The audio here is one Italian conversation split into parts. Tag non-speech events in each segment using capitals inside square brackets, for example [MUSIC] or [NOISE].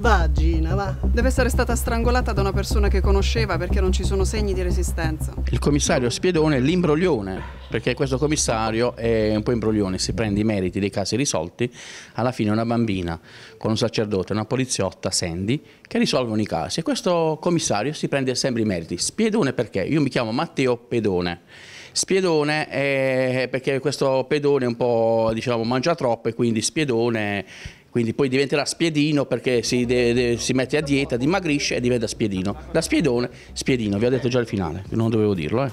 Va Gina, va. Deve essere stata strangolata da una persona che conosceva perché non ci sono segni di resistenza. Il commissario Spiedone è l'imbroglione, perché questo commissario è un po' imbroglione, si prende i meriti dei casi risolti, alla fine una bambina con un sacerdote, una poliziotta, Sandy, che risolvono i casi e questo commissario si prende sempre i meriti. Spiedone perché? Io mi chiamo Matteo Pedone. Spiedone perché questo pedone è un po' diciamo mangia troppo e quindi Spiedone quindi poi diventerà spiedino perché si, de, de, si, mette a dieta, dimagrisce e diventa spiedino. Da spiedone, spiedino, vi ho detto già il finale, non dovevo dirlo. Eh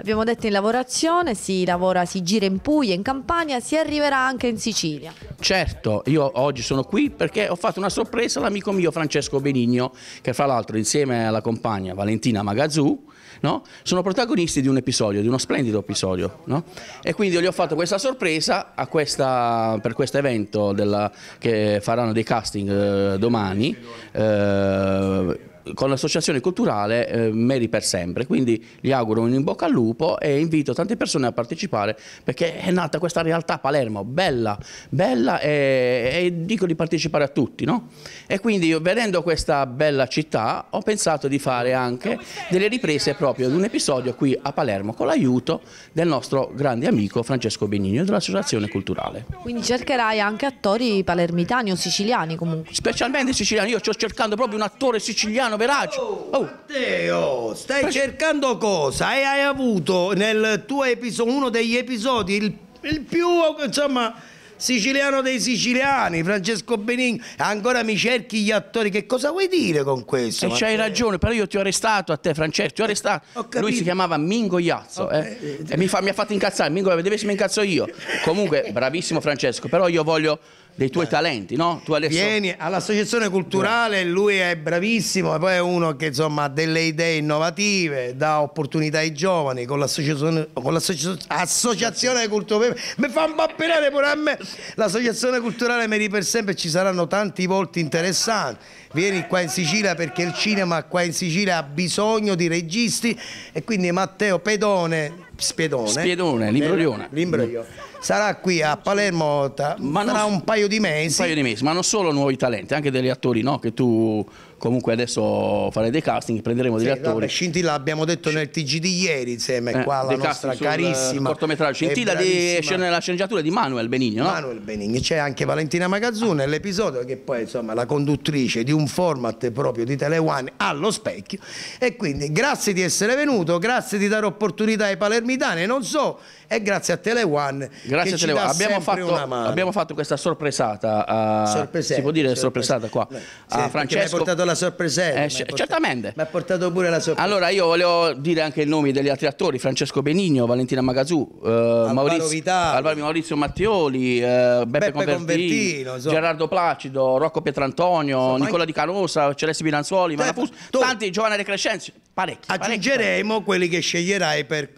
abbiamo detto in lavorazione, si lavora, si gira in Puglia, in Campania, si arriverà anche in Sicilia. Certo, io oggi sono qui perché ho fatto una sorpresa all'amico mio Francesco Benigno, che fra l'altro insieme alla compagna Valentina Magazzù, no? sono protagonisti di un episodio, di uno splendido episodio. No? E quindi io gli ho fatto questa sorpresa questa, per questo evento della, che faranno dei casting eh, domani. Eh, con l'associazione culturale eh, Meri per sempre, quindi gli auguro un in bocca al lupo e invito tante persone a partecipare perché è nata questa realtà a Palermo, bella, bella e, e dico di partecipare a tutti, no? E quindi vedendo questa bella città ho pensato di fare anche delle riprese proprio di un episodio qui a Palermo con l'aiuto del nostro grande amico Francesco Benigno dell'associazione culturale. Quindi cercherai anche attori palermitani o siciliani comunque? Specialmente siciliani, io sto cercando proprio un attore siciliano poveraccio. Oh, oh. Matteo, stai Pre cercando cosa? E hai avuto nel tuo episodio, uno degli episodi, il, il più, insomma, siciliano dei siciliani, Francesco Benigni, ancora mi cerchi gli attori, che cosa vuoi dire con questo? E eh, c'hai ragione, però io ti ho arrestato a te Francesco, ti ho eh, arrestato. Ho Lui si chiamava Mingo Iazzo okay. eh, e mi, fa, mi, ha fatto incazzare, Mingo deve se mi incazzo io. [LAUGHS] Comunque, bravissimo Francesco, però io voglio dei tuoi talenti, no? Tu adesso... Vieni all'associazione culturale, lui è bravissimo, e poi è uno che insomma ha delle idee innovative, dà opportunità ai giovani con l'associazione con l'associazione culturale. Mi fa impappinare pure a me. L'associazione culturale Meri per sempre ci saranno tanti volti interessanti. Vieni qua in Sicilia perché il cinema qua in Sicilia ha bisogno di registi e quindi Matteo Pedone Spiedone. Spiedone, Limbrione. Limbrio. Sarà qui a Palermo tra, non, un paio di mesi. Un paio di mesi, ma non solo nuovi talenti, anche degli attori no, che tu comunque adesso fare dei casting, prenderemo degli sì, attori. Vabbè, Scintilla abbiamo detto nel TG di ieri, insieme eh, qua la nostra carissima cortometraggio Scintilla di la sceneggiatura di Manuel Benigno, no? Manuel Benigno, c'è anche Valentina Magazzone nell'episodio che poi insomma la conduttrice di un format proprio di Tele One allo specchio e quindi grazie di essere venuto, grazie di dare opportunità ai palermitani, non so e grazie a Tele One grazie a Tele One. Abbiamo fatto, abbiamo fatto questa sorpresata a, si può dire sorpresata qua no, sì, a Francesco la sorpresella. Eh, eh certamente. Mi ha portato pure la sorpresa. Allora io volevo dire anche i nomi degli altri attori, Francesco Benigno, Valentina Magazù, eh, Maurizio, Maurizio, Mattioli, eh, Beppe, Beppe Convertino, Convertino Gerardo Placido, Rocco Pietrantonio, insomma, Nicola anche... Di Canosa, Celesti Bilanzuoli, Manafus, certo, tanti, giovani De Crescenzi, parecchi. Aggiungeremo parecchi. quelli che sceglierai per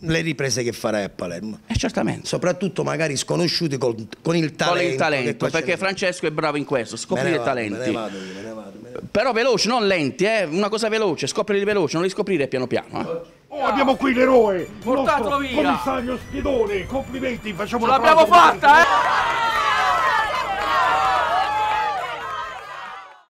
le riprese che farai a Palermo. Eh, certamente. Soprattutto magari sconosciuti col, con il talento. Con il talento, perché Francesco è bravo in questo, scoprire vado, talenti. Me ne vado me ne vado, Però veloce, non lenti, eh, una cosa veloce, scoprire veloce, non li scoprire piano piano. Eh. Oh, abbiamo qui l'eroe! Portatelo via! Commissario Schidone, complimenti, facciamo Ce l'abbiamo fatta, eh!